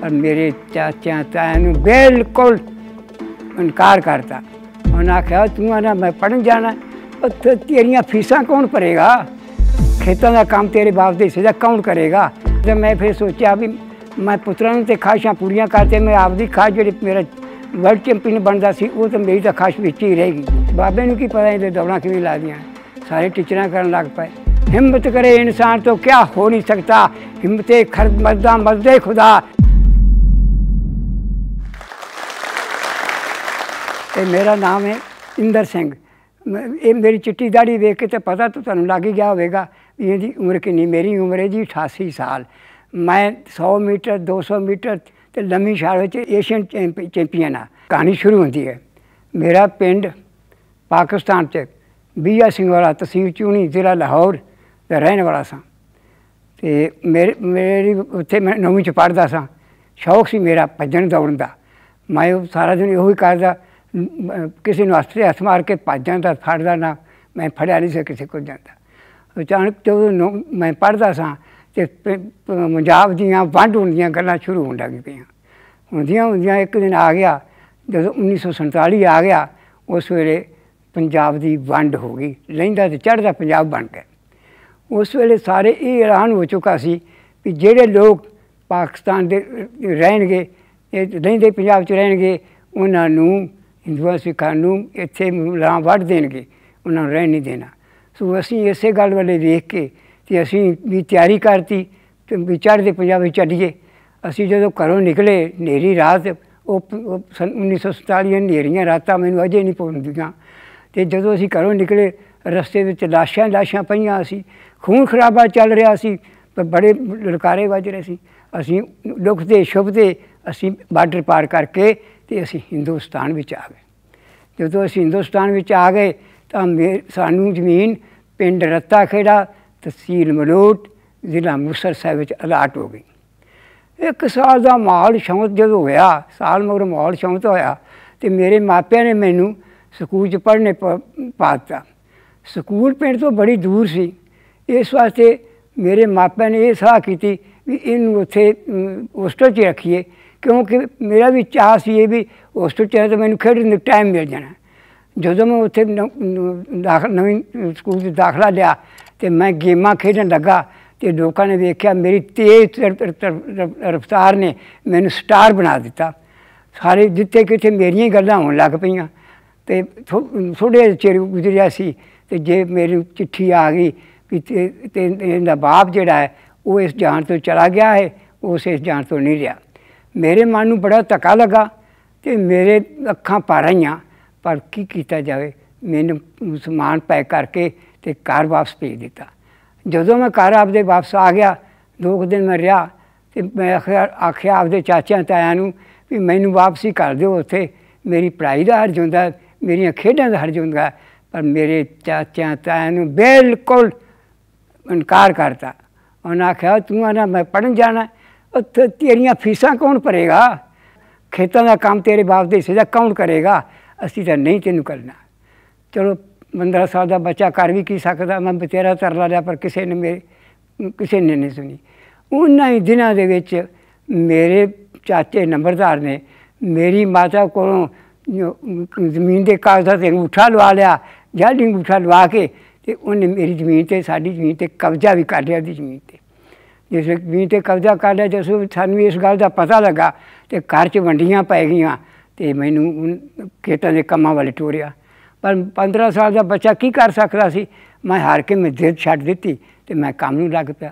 ਪਰ ਮੇਰੇ ਚਾਚਿਆਂ ਤਾਇਆਂ ਨੂੰ ਬਿਲਕੁਲ ਇਨਕਾਰ ਕਰਤਾ ਉਹਨਾਂ ਆਖਿਆ ਤੂੰ ਆਣਾ ਮੈਂ ਪੜਨ ਜਾਣਾ ਉੱਥੇ ਤੇਰੀਆਂ ਫੀਸਾਂ ਕੌਣ ਭਰੇਗਾ ਖੇਤਾਂ ਦਾ ਕੰਮ ਤੇਰੇ ਬਾਪ ਦੇ ਸਿੱਧਾ ਕੌਣ ਕਰੇਗਾ ਤੇ ਮੈਂ ਫਿਰ ਸੋਚਿਆ ਵੀ ਮੈਂ ਪੁੱਤਰਾਂ ਨੂੰ ਤੇ ਖਾਸ਼ਾਂ ਪੂਰੀਆਂ ਕਰਤੇ ਮੈਂ ਆਪਦੀ ਖਾਸ਼ ਜਿਹੜੀ ਮੇਰਾ ਵਰਲਡ ਚੈਂਪੀਅਨ ਬਣਦਾ ਸੀ ਉਹ ਤਾਂ ਮੇਰੀ ਤਾਂ ਖਾਸ਼ ਵਿੱਚ ਹੀ ਰਹੇਗੀ ਬਾਬੇ ਨੂੰ ਕੀ ਪਤਾ ਇਹਦੇ ਦੌੜਾਂ ਕਿਵੇਂ ਲਾ ਦੀਆਂ ਸਾਰੇ ਟੀਚਰਾਂ ਕਰਨ ਲੱਗ ਪਏ ਹਿੰਮਤ ਕਰੇ ਇਨਸਾਨ ਤੋਂ ਕਿਆ ਹੋ ਨਹੀਂ ਸਕਤਾ ਹਿੰਮਤੇ ਖਰਦ ਮਰਦਾ ਮਰਦੇ ਖੁਦਾ ਤੇ ਮੇਰਾ ਨਾਮ ਹੈ ਇੰਦਰ ਸਿੰਘ ਇਹ ਮੇਰੀ ਚਿੱਟੀ ਦਾੜੀ ਵੇਖ ਕੇ ਤੇ ਪਤਾ ਤੁਹਾਨੂੰ ਲੱਗ ਹੀ ਗਿਆ ਹੋਵੇਗਾ ਵੀ ਇਹਦੀ ਉਮਰ ਕਿੰਨੀ ਮੇਰੀ ਉਮਰ ਹੈ ਜੀ 88 ਸਾਲ ਮੈਂ 100 ਮੀਟਰ 200 ਮੀਟਰ ਤੇ ਲੰਮੀ ਛਾਲ ਵਿੱਚ ਏਸ਼ੀਅਨ ਚੈਂਪੀਅਨ ਆ ਕਹਾਣੀ ਸ਼ੁਰੂ ਹੁੰਦੀ ਹੈ ਮੇਰਾ ਪਿੰਡ ਪਾਕਿਸਤਾਨ 'ਚ ਬੀਆ ਸਿੰਘ ਵਾਲਾ ਤਹਿਸੀਲ ਚੂਣੀ ਜ਼ਿਲ੍ਹਾ ਲਾਹੌਰ ਦਾ ਰਹਿਣ ਵਾਲਾ ਸਾਂ ਤੇ ਮੇਰੇ ਮੇਰੀ ਉੱਥੇ ਮੈਂ ਨੌਵੀਂ 'ਚ ਪੜਦਾ ਸਾਂ ਸ਼ੌਕ ਸੀ ਮੇਰਾ ਭੱਜਣ ਦੌੜਨ ਦਾ ਮੈਂ ਸਾਰਾ ਦਿਨ ਇਹੋ ਹੀ ਕਰਦਾ کسی ن ہاتھ مار کے پاس فٹنا نہ میں فڑیا نہیں سر کسی کو جا اچانک جب میں پڑھتا سا تو پنجاب گلان شروع ہوگی پہ ہوں ہوں ایک دن آ گیا جب انیس سو سنتالی آ گیا اس ویل کی ونڈ ہو گئی لڑتا پجاب بن گیا اس ویسے سارے یہ اعلان ہو چکا سی بھی جہے لوگ پاکستان کے رہن گے لے چے انہوں ਹਿੰਦੂਆਂ ਸਿੱਖਾਂ ਨੂੰ ਇੱਥੇ ਲਾਂ ਵੱਢ ਦੇਣਗੇ ਉਹਨਾਂ ਨੂੰ ਰਹਿਣ ਨਹੀਂ ਦੇਣਾ ਸੋ ਅਸੀਂ ਇਸੇ ਗੱਲ ਵਾਲੇ ਵੇਖ ਕੇ ਤੇ ਅਸੀਂ ਵੀ ਤਿਆਰੀ ਕਰਤੀ ਤੇ ਵਿਚਾਰ ਦੇ ਪੰਜਾਬ ਵਿੱਚ ਚੱਲੀਏ ਅਸੀਂ ਜਦੋਂ ਘਰੋਂ ਨਿਕਲੇ ਨੇਰੀ ਰਾਤ ਉਹ 1947 ਨੇਰੀਆਂ ਰਾਤਾਂ ਮੈਨੂੰ ਅਜੇ ਨਹੀਂ ਭੁੱਲਦੀਆਂ ਤੇ ਜਦੋਂ ਅਸੀਂ ਘਰੋਂ ਨਿਕਲੇ ਰਸਤੇ ਵਿੱਚ ਲਾਸ਼ਾਂ ਲਾਸ਼ਾਂ ਪਈਆਂ ਸੀ ਖੂਨ ਖਰਾਬਾ ਚੱਲ ਰਿਹਾ ਸੀ ਪਰ ਬੜੇ ਲੜਕਾਰੇ ਵੱਜ ਰਹੇ ਸੀ ਅਸੀਂ ਦੁੱਖ ਦੇ ਸ਼ੁਭ ਦੇ ਅਸੀਂ ਬਾਰਡਰ ਪਾਰ ਕਰਕੇ ਤੇ ਅਸੀਂ ਹਿੰਦੁਸਤਾਨ ਵਿੱਚ ਆ ਗਏ ਜਦੋਂ ਅਸੀਂ ਹਿੰਦੁਸਤਾਨ ਵਿੱਚ ਆ ਗਏ ਤਾਂ ਸਾਨੂੰ ਜ਼ਮੀਨ ਪਿੰਡ ਰੱਤਾ ਖੇੜਾ ਤਹਿਸੀਲ ਮਲੋਟ ਜ਼ਿਲ੍ਹਾ ਮੁਸਰ ਸਾਹਿਬ ਵਿੱਚ ਅਲਾਟ ਹੋ ਗਈ ਇੱਕ ਸਾਲ ਦਾ ਮਾਹੌਲ ਸ਼ੌਂਤ ਜਦੋਂ ਹੋਇਆ ਸਾਲ ਮਗਰ ਮਾਹੌਲ ਸ਼ੌਂਤ ਹੋਇਆ ਤੇ ਮੇਰੇ ਮਾਪਿਆਂ ਨੇ ਮੈਨੂੰ ਸਕੂਲ 'ਚ ਪੜ੍ਹਨੇ ਪਾਤਾ ਸਕੂਲ ਪਿੰਡ ਤੋਂ ਬੜੀ ਦੂਰ ਸੀ ਇਸ ਵਾਸਤੇ ਮੇਰੇ ਮਾਪਿਆਂ ਨੇ ਇਹ ਸਲਾਹ ਕੀਤੀ ਵੀ ਇਹਨੂੰ ਉੱਥੇ ਹੋਸਟਲ 'ਚ ਰੱਖੀਏ ਕਿਉਂਕਿ ਮੇਰਾ ਵੀ ਚਾਹ ਸੀ ਇਹ ਵੀ ਉਸ ਤੋਂ ਚਾਹ ਤਾਂ ਮੈਨੂੰ ਖੇਡਣ ਨੂੰ ਟਾਈਮ ਮਿਲ ਜਾਣਾ ਜਦੋਂ ਮੈਂ ਉੱਥੇ ਨਵੀਂ ਸਕੂਲ ਦੇ ਦਾਖਲਾ ਲਿਆ ਤੇ ਮੈਂ ਗੇਮਾਂ ਖੇਡਣ ਲੱਗਾ ਤੇ ਲੋਕਾਂ ਨੇ ਵੇਖਿਆ ਮੇਰੀ ਤੇਜ਼ ਰਫ਼ਤਾਰ ਨੇ ਮੈਨੂੰ ਸਟਾਰ ਬਣਾ ਦਿੱਤਾ ਸਾਰੇ ਜਿੱਥੇ ਕਿਤੇ ਮੇਰੀਆਂ ਗੱਲਾਂ ਹੋਣ ਲੱਗ ਪਈਆਂ ਤੇ ਥੋੜੇ ਚਿਰ ਗੁਜ਼ਰਿਆ ਸੀ ਤੇ ਜੇ ਮੇਰੀ ਚਿੱਠੀ ਆ ਗਈ ਕਿ ਤੇ ਇਹਦਾ ਬਾਪ ਜਿਹੜਾ ਹੈ ਉਹ ਇਸ ਜਾਨ ਤੋਂ ਚਲਾ ਗਿਆ ਹੈ ਉਸ ਇਸ ਜਾਨ ਤੋਂ ਨਹੀਂ ਰਿਹਾ ਮੇਰੇ ਮਨ ਨੂੰ ਬੜਾ ਧੱਕਾ ਲੱਗਾ ਤੇ ਮੇਰੇ ਅੱਖਾਂ ਪਾ ਰਹੀਆਂ ਪਰ ਕੀ ਕੀਤਾ ਜਾਵੇ ਮੈਨੂੰ ਸਮਾਨ ਪੈ ਕਰਕੇ ਤੇ ਘਰ ਵਾਪਸ ਭੇਜ ਦਿੱਤਾ ਜਦੋਂ ਮੈਂ ਘਰ ਆਪਦੇ ਵਾਪਸ ਆ ਗਿਆ ਦੋ ਦਿਨ ਮੈਂ ਰਿਹਾ ਤੇ ਮੈਂ ਆਖਿਆ ਆਪਦੇ ਚਾਚਿਆਂ ਤਾਇਆਂ ਨੂੰ ਵੀ ਮੈਨੂੰ ਵਾਪਸੀ ਕਰ ਦਿਓ ਉੱਥੇ ਮੇਰੀ ਪੜ੍ਹਾਈ ਦਾ ਹਰਜ ਹੁੰਦਾ ਮੇਰੀਆਂ ਖੇਡਾਂ ਦਾ ਹਰਜ ਹੁੰਦਾ ਪਰ ਮੇਰੇ ਚਾਚਿਆਂ ਤਾਇਆਂ ਨੂੰ ਬਿਲਕੁਲ ਇਨਕਾਰ ਕਰਤਾ ਉਹਨਾਂ ਆਖਿਆ ਤੂੰ ਆਣਾ ਮੈਂ ਪੜਨ ਜਾਣਾ ਤੇ ਤੇਰੀਆਂ ਫੀਸਾਂ ਕੌਣ ਭਰੇਗਾ ਖੇਤਾਂ ਦਾ ਕੰਮ ਤੇਰੇ ਬਾਪ ਦੇ ਹਿੱਸੇ ਦਾ ਕੌਣ ਕਰੇਗਾ ਅਸੀਂ ਤਾਂ ਨਹੀਂ ਤੈਨੂੰ ਕਰਨਾ ਚਲੋ ਮੰਦਰਾ ਸਾਹਿਬ ਦਾ ਬੱਚਾ ਕਰ ਵੀ ਕੀ ਸਕਦਾ ਮੈਂ ਬਤੇਰਾ ਤਰਲਾ ਲਿਆ ਪਰ ਕਿਸੇ ਨੇ ਮੇਰੇ ਕਿਸੇ ਨੇ ਨਹੀਂ ਸੁਣੀ ਉਹਨਾਂ ਹੀ ਦਿਨਾਂ ਦੇ ਵਿੱਚ ਮੇਰੇ ਚਾਚੇ ਨੰਬਰਦਾਰ ਨੇ ਮੇਰੀ ਮਾਤਾ ਕੋਲੋਂ ਜ਼ਮੀਨ ਦੇ ਕਾਗਜ਼ਾਂ ਤੇ ਉਠਾ ਲਵਾ ਲਿਆ ਜਲਦੀ ਉਠਾ ਲਵਾ ਕੇ ਤੇ ਉਹਨੇ ਮੇਰੀ ਜ਼ਮੀਨ ਤੇ ਸਾਡੀ ਜ਼ਮੀਨ ਤੇ ਕਬਜ਼ਾ ਵੀ ਕਰ ਲਿਆ ਦੀ ਜ਼ਮੀਨ ਤੇ ਜਿਸ ਵੀ ਤੇ ਕਬਜ਼ਾ ਕਰ ਲਿਆ ਜਿਸ ਸਾਨੂੰ ਇਸ ਗੱਲ ਦਾ ਪਤਾ ਲੱਗਾ ਤੇ ਘਰ 'ਚ ਵੰਡੀਆਂ ਪੈ ਗਈਆਂ ਤੇ ਮੈਨੂੰ ਖੇਤਾਂ ਦੇ ਕੰਮਾਂ ਵਾਲੇ ਟੋੜਿਆ ਪਰ 15 ਸਾਲ ਦਾ ਬੱਚਾ ਕੀ ਕਰ ਸਕਦਾ ਸੀ ਮੈਂ ਹਾਰ ਕੇ ਮੈਂ ਜਿੱਦ ਛੱਡ ਦਿੱਤੀ ਤੇ ਮੈਂ ਕੰਮ ਨੂੰ ਲੱਗ ਪਿਆ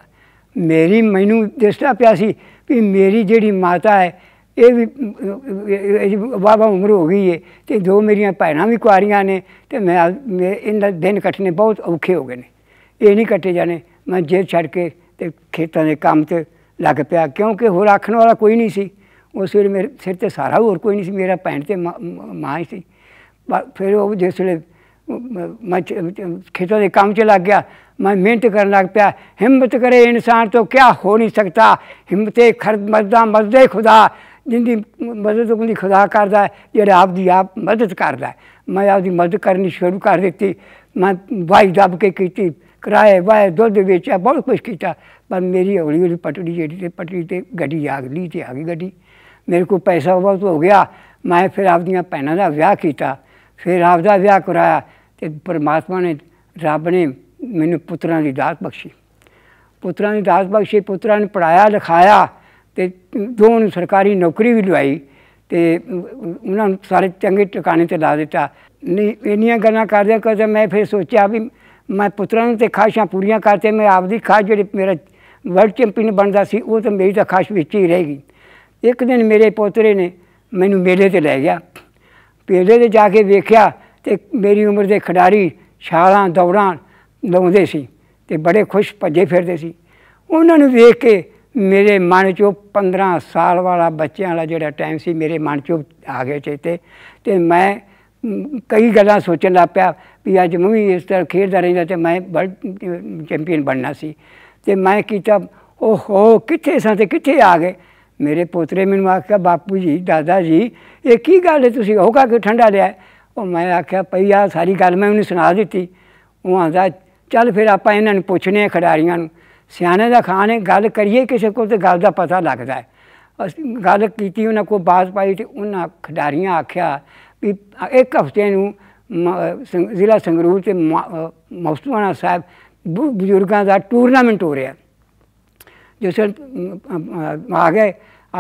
ਮੇਰੀ ਮੈਨੂੰ ਦਿਸਦਾ ਪਿਆ ਸੀ ਕਿ ਮੇਰੀ ਜਿਹੜੀ ਮਾਤਾ ਹੈ ਇਹ ਵੀ ਬਾਬਾ ਉਮਰ ਹੋ ਗਈ ਏ ਤੇ ਦੋ ਮੇਰੀਆਂ ਭੈਣਾਂ ਵੀ ਕੁਆਰੀਆਂ ਨੇ ਤੇ ਮੈਂ ਇਹਨਾਂ ਦਿਨ ਕੱਟਨੇ ਬਹੁਤ ਔਖੇ ਹੋ ਗਏ ਨੇ ਇਹ ਨਹੀਂ ਕੱਟੇ ਜਾਣੇ ਮੈਂ ਜੇ ਛੱਡ ਕੇ ਤੇ ਖੇਤਾਂ ਦੇ ਕੰਮ ਤੇ ਲੱਗ ਪਿਆ ਕਿਉਂਕਿ ਹੋਰ ਆਖਣ ਵਾਲਾ ਕੋਈ ਨਹੀਂ ਸੀ ਉਸ ਵੇਲੇ ਮੇਰੇ ਸਿਰ ਤੇ ਸਾਰਾ ਹੋਰ ਕੋਈ ਨਹੀਂ ਸੀ ਮੇਰਾ ਭੈਣ ਤੇ ਮਾਂ ਹੀ ਸੀ ਫਿਰ ਉਹ ਜਿਸ ਵੇਲੇ ਮੈਂ ਖੇਤਾਂ ਦੇ ਕੰਮ 'ਚ ਲੱਗ ਗਿਆ ਮੈਂ ਮਿਹਨਤ ਕਰਨ ਲੱਗ ਪਿਆ ਹਿੰਮਤ ਕਰੇ ਇਨਸਾਨ ਤੋਂ ਕਿਆ ਹੋ ਨਹੀਂ ਸਕਦਾ ਹਿੰਮਤੇ ਖਰਦ ਮਰਦਾ ਮਰਦੇ ਖੁਦਾ ਜਿੰਦੀ ਮਦਦ ਉਹਦੀ ਖੁਦਾ ਕਰਦਾ ਜਿਹੜਾ ਆਪ ਦੀ ਆਪ ਮਦਦ ਕਰਦਾ ਮੈਂ ਆਪ ਦੀ ਮਦਦ ਕਰਨੀ ਸ਼ੁਰੂ ਕਰ ਦਿੱਤੀ ਮੈਂ ਵਾਈ ਦਬ ਕੇ ਕੀਤੀ ਕਿਰਾਏ ਵਾਏ ਦੁੱਧ ਵੇਚਿਆ ਬਹੁਤ ਕੁਝ ਕੀਤਾ ਪਰ ਮੇਰੀ ਹੌਲੀ ਹੌਲੀ ਪਟੜੀ ਜਿਹੜੀ ਤੇ ਪਟੜੀ ਤੇ ਗੱਡੀ ਆਗਲੀ ਤੇ ਆ ਗਈ ਗੱਡੀ ਮੇਰੇ ਕੋਲ ਪੈਸਾ ਬਹੁਤ ਹੋ ਗਿਆ ਮੈਂ ਫਿਰ ਆਪਣੀਆਂ ਭੈਣਾਂ ਦਾ ਵਿਆਹ ਕੀਤਾ ਫਿਰ ਆਪਦਾ ਵਿਆਹ ਕਰਾਇਆ ਤੇ ਪਰਮਾਤਮਾ ਨੇ ਰੱਬ ਨੇ ਮੈਨੂੰ ਪੁੱਤਰਾਂ ਦੀ ਦਾਤ ਬਖਸ਼ੀ ਪੁੱਤਰਾਂ ਦੀ ਦਾਤ ਬਖਸ਼ੀ ਪੁੱਤਰਾਂ ਨੇ ਪੜਾਇਆ ਲਿਖਾਇਆ ਤੇ ਦੋ ਨੂੰ ਸਰਕਾਰੀ ਨੌਕਰੀ ਵੀ ਲਵਾਈ ਤੇ ਉਹਨਾਂ ਨੂੰ ਸਾਰੇ ਚੰਗੇ ਟਿਕਾਣੇ ਤੇ ਲਾ ਦਿੱਤਾ ਨਹੀਂ ਇੰਨੀਆਂ ਗੱਲਾਂ ਕਰਦੇ ਕਰਦੇ ਮੈਂ ਫਿਰ ਸੋਚਿਆ ਵੀ ਮੈਂ ਪੁੱਤਰਾਂ ਨੂੰ ਤੇ ਖਾਸ਼ਾਂ ਪੂਰੀਆਂ ਕਰਤੇ ਮੈਂ ਆਪਦੀ ਖਾਸ਼ ਜਿਹੜੀ ਮੇਰਾ ਵਰਲਡ ਚੈਂਪੀਅਨ ਬਣਦਾ ਸੀ ਉਹ ਤਾਂ ਮੇਰੀ ਤਾਂ ਖਾਸ਼ ਵਿੱਚ ਹੀ ਰਹੇਗੀ ਇੱਕ ਦਿਨ ਮੇਰੇ ਪੋਤਰੇ ਨੇ ਮੈਨੂੰ ਮੇਲੇ ਤੇ ਲੈ ਗਿਆ ਮੇਲੇ ਤੇ ਜਾ ਕੇ ਵੇਖਿਆ ਤੇ ਮੇਰੀ ਉਮਰ ਦੇ ਖਿਡਾਰੀ ਛਾਲਾਂ ਦੌੜਾਂ ਲਾਉਂਦੇ ਸੀ ਤੇ ਬੜੇ ਖੁਸ਼ ਭੱਜੇ ਫਿਰਦੇ ਸੀ ਉਹਨਾਂ ਨੂੰ ਵੇਖ ਕੇ ਮੇਰੇ ਮਨ 'ਚੋਂ 15 ਸਾਲ ਵਾਲਾ ਬੱਚਿਆਂ ਵਾਲਾ ਜਿਹੜਾ ਟਾਈਮ ਸੀ ਮੇਰੇ ਮਨ 'ਚੋਂ ਆ ਗਿਆ ਚੇਤੇ ਤੇ ਮੈਂ ਕਈ ਗੱਲਾਂ ਸੋਚਣ ਲੱਗ ਪਿਆ ਵੀ ਅੱਜ ਮੈਂ ਵੀ ਇਸ ਤਰ੍ਹਾਂ ਖੇਡਦਾ ਰਹਿੰਦਾ ਤੇ ਮੈਂ ਵਰਲਡ ਚੈਂਪੀਅਨ ਬਣਨਾ ਸੀ ਤੇ ਮੈਂ ਕੀਤਾ ਓਹੋ ਕਿੱਥੇ ਸਾਂ ਤੇ ਕਿੱਥੇ ਆ ਗਏ ਮੇਰੇ ਪੋਤਰੇ ਮੈਨੂੰ ਆਖਿਆ ਬਾਪੂ ਜੀ ਦਾਦਾ ਜੀ ਇਹ ਕੀ ਗੱਲ ਹੈ ਤੁਸੀਂ ਉਹ ਕਿ ਠੰਡਾ ਲਿਆ ਉਹ ਮੈਂ ਆਖਿਆ ਪਈਆ ਆ ਸਾਰੀ ਗੱਲ ਮੈਂ ਉਹਨੂੰ ਸੁਣਾ ਦਿੱਤੀ ਉਹ ਆਂਦਾ ਚੱਲ ਫਿਰ ਆਪਾਂ ਇਹਨਾਂ ਨੂੰ ਪੁੱਛਨੇ ਖਿਡਾਰੀਆਂ ਨੂੰ ਸਿਆਣੇ ਦਾ ਖਾਨ ਹੈ ਗੱਲ ਕਰੀਏ ਕਿਸੇ ਕੋਲ ਤੇ ਗੱਲ ਦਾ ਪਤਾ ਲੱਗਦਾ ਹੈ ਅਸੀਂ ਗੱਲ ਕੀਤੀ ਉਹਨਾਂ ਕੋਲ ਬਾਤ ਪਾਈ ਤੇ ਉਹਨਾਂ ਖਿਡਾਰੀਆਂ ਆਖਿਆ ایک ہفتے نو ضلع سنگر تو ما مستو صاحب ب بزرگوں کا ٹورنامنٹ ہو رہا جس آ گئے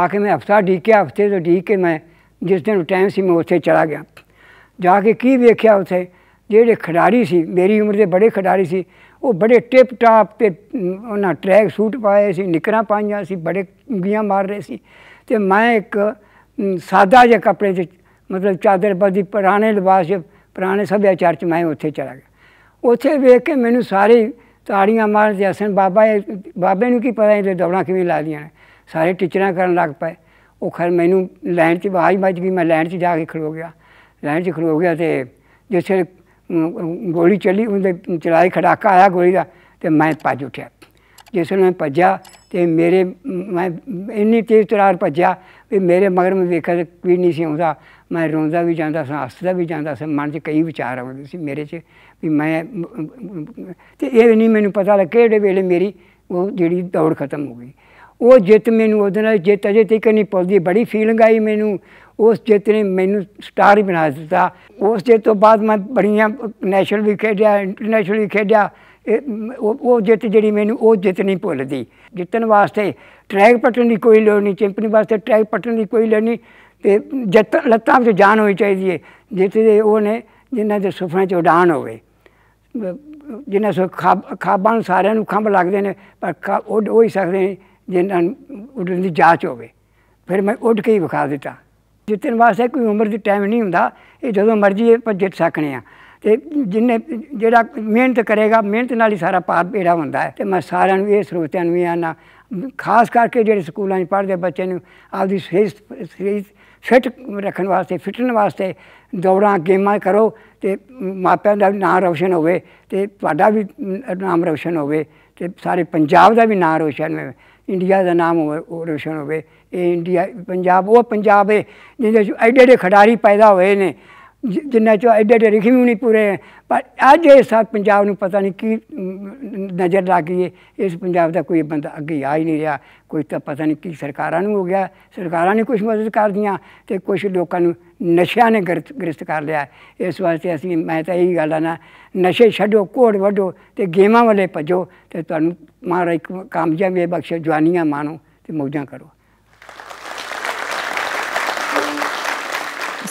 آ کے میں ہفتہ ڈیکیا ہفتے تو ڈیک کے میں جس دن ٹائم سے میں اتنے چلا گیا جا کے کی ویکیا اتنے جہے کھڈاری سے میری عمر کے بڑے کھڈاری سے وہ بڑے ٹپ ٹاپ پہ انہیں ٹریک سوٹ پائے سے نکرا پائیاں سی بڑے انگلیاں مار رہے سی تو میں ایک سادہ جہ کپڑے چ ਮਤਲਬ ਚਾਦਰ ਬਦੀ ਪੁਰਾਣੇ ਲਿਬਾਸ ਪੁਰਾਣੇ ਸੱਭਿਆਚਾਰ ਚ ਮੈਂ ਉੱਥੇ ਚਲਾ ਗਿਆ ਉੱਥੇ ਵੇਖ ਕੇ ਮੈਨੂੰ ਸਾਰੇ ਤਾੜੀਆਂ ਮਾਰਦੇ ਅਸਨ ਬਾਬਾ ਬਾਬੇ ਨੂੰ ਕੀ ਪਤਾ ਇਹਦੇ ਦੌੜਾਂ ਕਿਵੇਂ ਲਾਦੀਆਂ ਸਾਰੇ ਟੀਚਰਾਂ ਕਰਨ ਲੱਗ ਪਏ ਉਹ ਖਰ ਮੈਨੂੰ ਲਾਈਨ 'ਚ ਬਾਹਰ ਵੱਜ ਗਈ ਮੈਂ ਲਾਈਨ 'ਚ ਜਾ ਕੇ ਖੜੋ ਗਿਆ ਲਾਈਨ 'ਚ ਖੜੋ ਗਿਆ ਤੇ ਜਿਸੇ ਗੋਲੀ ਚੱਲੀ ਉਹਦੇ ਚਲਾਈ ਖੜਾਕਾ ਆਇਆ ਗੋਲੀ ਦਾ ਤੇ ਮੈਂ ਭੱਜ ਉੱਠਿਆ ਜਿਸ ਨੂੰ ਮੈਂ ਭੱਜਿਆ ਤੇ ਮੇਰੇ ਮੈਂ ਇੰਨੀ ਤੇਜ਼ ਤਰਾਰ ਭੱਜਿਆ ਵੀ ਮੇਰੇ ਮਗਰ ਮੈਂ ਵੇਖਿਆ ਕੋਈ ਨਹੀਂ ਸੀ ਆਉਂਦਾ ਮੈਂ ਰੋਂਦਾ ਵੀ ਜਾਂਦਾ ਸਾਂ ਹੱਸਦਾ ਵੀ ਜਾਂਦਾ ਸਾਂ ਮਨ 'ਚ ਕਈ ਵਿਚਾਰ ਆਉਂਦੇ ਸੀ ਮੇਰੇ 'ਚ ਵੀ ਮੈਂ ਤੇ ਇਹ ਨਹੀਂ ਮੈਨੂੰ ਪਤਾ ਲੱਗ ਕਿਹੜੇ ਵੇਲੇ ਮੇਰੀ ਉਹ ਜਿਹੜੀ ਦੌੜ ਖਤਮ ਹੋ ਗਈ ਉਹ ਜਿੱਤ ਮੈਨੂੰ ਉਹਦੇ ਨਾਲ ਜਿੱਤ ਅਜੇ ਤੱਕ ਨਹੀਂ ਪੁੱਲਦੀ ਬੜੀ ਫੀਲਿੰਗ ਆਈ ਮੈਨੂੰ ਉਸ ਜਿੱਤ ਨੇ ਮੈਨੂੰ ਸਟਾਰ ਹੀ ਬਣਾ ਦਿੱਤਾ ਉਸ ਜਿੱਤ ਤੋਂ ਬਾਅਦ ਮੈਂ ਬੜੀਆਂ ਨੈਸ਼ਨਲ ਵੀ ਖੇਡਿਆ ਇੰਟਰਨੈਸ਼ਨਲ ਵੀ ਖੇਡਿਆ ਇਹ ਉਹ ਜਿੱਤ ਜਿਹੜੀ ਮੈਨੂੰ ਉਹ ਜਿੱਤ ਨਹੀਂ ਭੁੱਲਦੀ ਜਿੱਤਣ ਵਾਸਤੇ ਟਰੈਕ ਪਟਣ ਦੀ ਕੋਈ ਲੋੜ ਨਹੀਂ ਚੈਂਪੀਅਨ ਵਾਸਤੇ ਟਰੈਕ ਪਟਣ ਦੀ ਕੋਈ ਲੋੜ ਨਹੀਂ ਤੇ ਜਿੱਤ ਲੱਤਾਂ ਵਿੱਚ ਜਾਨ ਹੋਈ ਚਾਹੀਦੀ ਹੈ ਜਿੱਤੇ ਉਹ ਨੇ ਜਿਨ੍ਹਾਂ ਦੇ ਸੁਪਨੇ 'ਚ ਉਡਾਨ ਹੋਵੇ ਜਿਨ੍ਹਾਂ ਸੋ ਖਾਬਾਂ ਸਾਰਿਆਂ ਨੂੰ ਖੰਭ ਲੱਗਦੇ ਨੇ ਪਰ ਉਹ ਹੀ ਸਕਦੇ ਨੇ ਜਿਨ੍ਹਾਂ ਉਡਣ ਦੀ ਜਾਚ ਹੋਵੇ ਫਿਰ ਮੈਂ ਉੱਡ ਕੇ ਹੀ ਵਿਖਾ ਦਿੱਤਾ ਜਿੱਤਣ ਵਾਸਤੇ ਕੋਈ ਉਮਰ ਦੀ ਟਾਈਮ ਨਹੀਂ ਹੁੰਦਾ ਇਹ ਜਦੋਂ ਮਰਜ਼ੀ ਪਰ ਜਿੱਤ ਸਕਣੇ ਆ ਤੇ ਜਿੰਨੇ ਜਿਹੜਾ ਮਿਹਨਤ ਕਰੇਗਾ ਮਿਹਨਤ ਨਾਲ ਹੀ ਸਾਰਾ ਪਾਰ ਪੇੜਾ ਹੁੰਦਾ ਹੈ ਤੇ ਮੈਂ ਸਾਰਿਆਂ ਨੂੰ ਇਹ ਸਰੋਤਿਆਂ ਨੂੰ ਆਨਾ ਖਾਸ ਕਰਕੇ ਜਿਹੜੇ ਸਕੂਲਾਂ 'ਚ ਪੜ੍ਹਦੇ ਬੱਚੇ ਨੂੰ ਆਪਦੀ ਸਿਹਤ ਫਿਟ ਰੱਖਣ ਵਾਸਤੇ ਫਿਟਣ ਵਾਸਤੇ ਦੌੜਾਂ ਗੇਮਾਂ ਕਰੋ ਤੇ ਮਾਪਿਆਂ ਦਾ ਵੀ ਨਾਮ ਰੌਸ਼ਨ ਹੋਵੇ ਤੇ ਤੁਹਾਡਾ ਵੀ ਨਾਮ ਰੌਸ਼ਨ ਹੋਵੇ ਤੇ ਸਾਰੇ ਪੰਜਾਬ ਦਾ ਵੀ ਨਾਮ ਰੌਸ਼ਨ ਹੋਵੇ ਇੰਡੀਆ ਦਾ ਨਾਮ ਰੌਸ਼ਨ ਹੋਵੇ ਇਹ ਇੰਡੀਆ ਪੰਜਾਬ ਉਹ ਪੰਜਾਬ ਹੈ ਜਿਹਦੇ ਐਡੇ ਐਡੇ ਖਿਡਾਰੀ ਪੈਦਾ ਹੋਏ ਨੇ ਜਿੰਨਾ ਚੋ ਐਡੇ ਐਡੇ ਰਿਖੀ ਵੀ ਨਹੀਂ ਪੂਰੇ ਪਰ ਅੱਜ ਇਹ ਸਾਥ ਪੰਜਾਬ ਨੂੰ ਪਤਾ ਨਹੀਂ ਕੀ ਨਜ਼ਰ ਲਾ ਗਈ ਏ ਇਸ ਪੰਜਾਬ ਦਾ ਕੋਈ ਬੰਦਾ ਅੱਗੇ ਆ ਹੀ ਨਹੀਂ ਰਿਹਾ ਕੋਈ ਤਾਂ ਪਤਾ ਨਹੀਂ ਕੀ ਸਰਕਾਰਾਂ ਨੂੰ ਹੋ ਗਿਆ ਸਰਕਾਰਾਂ ਨੇ ਕੁਝ ਮਦਦ ਕਰਦੀਆਂ ਤੇ ਕੁਝ ਲੋਕਾਂ ਨੂੰ ਨਸ਼ਿਆਂ ਨੇ ਗ੍ਰਸਤ ਕਰ ਲਿਆ ਇਸ ਵਾਸਤੇ ਅਸੀਂ ਮੈਂ ਤਾਂ ਇਹੀ ਗੱਲ ਆ ਨਾ ਨਸ਼ੇ ਛੱਡੋ ਕੋੜ ਵੱਡੋ ਤੇ ਗੇਮਾਂ ਵਾਲੇ ਭਜੋ ਤੇ ਤੁਹਾਨੂੰ ਇੱਕ ਕਾਮਯਾਬੀ ਬਖਸ਼ੇ ਜਵਾਨੀਆਂ ਮਾਣੋ ਤੇ ਮੌਜਾਂ ਕਰੋ